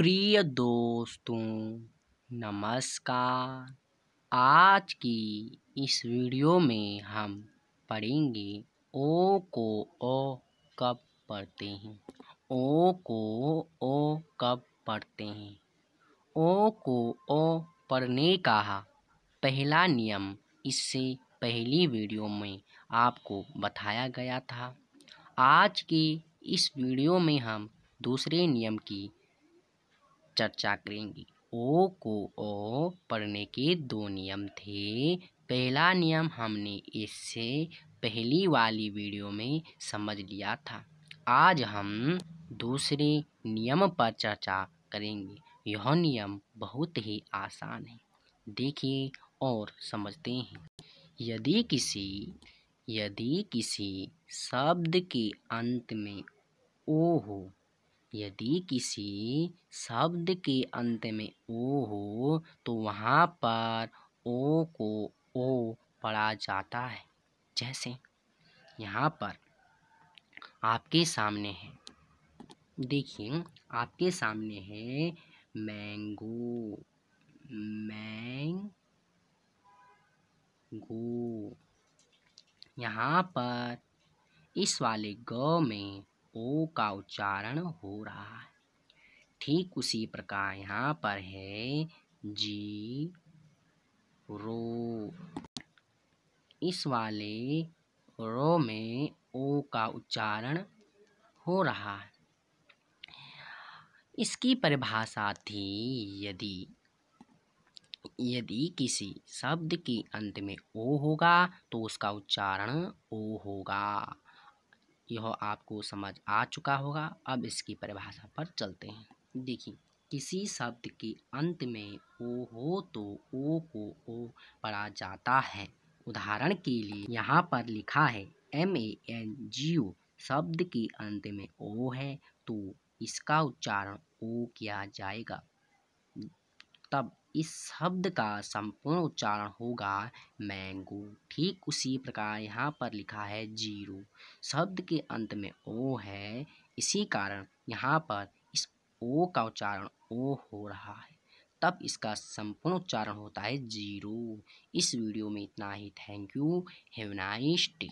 प्रिय दोस्तों नमस्कार आज की इस वीडियो में हम पढ़ेंगे ओ को ओ कब पढ़ते हैं ओ को ओ कब पढ़ते हैं ओ को ओ पढ़ने का पहला नियम इससे पहली वीडियो में आपको बताया गया था आज के इस वीडियो में हम दूसरे नियम की चर्चा करेंगे ओ को ओ पढ़ने के दो नियम थे पहला नियम हमने इससे पहली वाली वीडियो में समझ लिया था आज हम दूसरे नियम पर चर्चा करेंगे यह नियम बहुत ही आसान है देखिए और समझते हैं यदि किसी यदि किसी शब्द के अंत में ओ हो यदि किसी शब्द के अंत में ओ हो तो वहाँ पर ओ को ओ पढ़ा जाता है जैसे यहाँ पर आपके सामने है देखिए आपके सामने है मैंगो गो यहाँ पर इस वाले ग में ओ का उच्चारण हो रहा है ठीक उसी प्रकार यहाँ पर है जी रो इस वाले रो में ओ का उच्चारण हो रहा है इसकी परिभाषा थी यदि यदि किसी शब्द के अंत में ओ होगा तो उसका उच्चारण ओ होगा यह आपको समझ आ चुका होगा अब इसकी परिभाषा पर चलते हैं देखिए किसी शब्द के अंत में ओ हो तो ओ को ओ पढ़ा जाता है उदाहरण के लिए यहाँ पर लिखा है एम ए एन जी ओ शब्द के अंत में ओ है तो इसका उच्चारण ओ किया जाएगा तब इस शब्द का संपूर्ण उच्चारण होगा मैंगो ठीक उसी प्रकार यहाँ पर लिखा है जीरो शब्द के अंत में ओ है इसी कारण यहाँ पर इस ओ का उच्चारण ओ हो रहा है तब इसका संपूर्ण उच्चारण होता है जीरो इस वीडियो में इतना ही thank you have nice day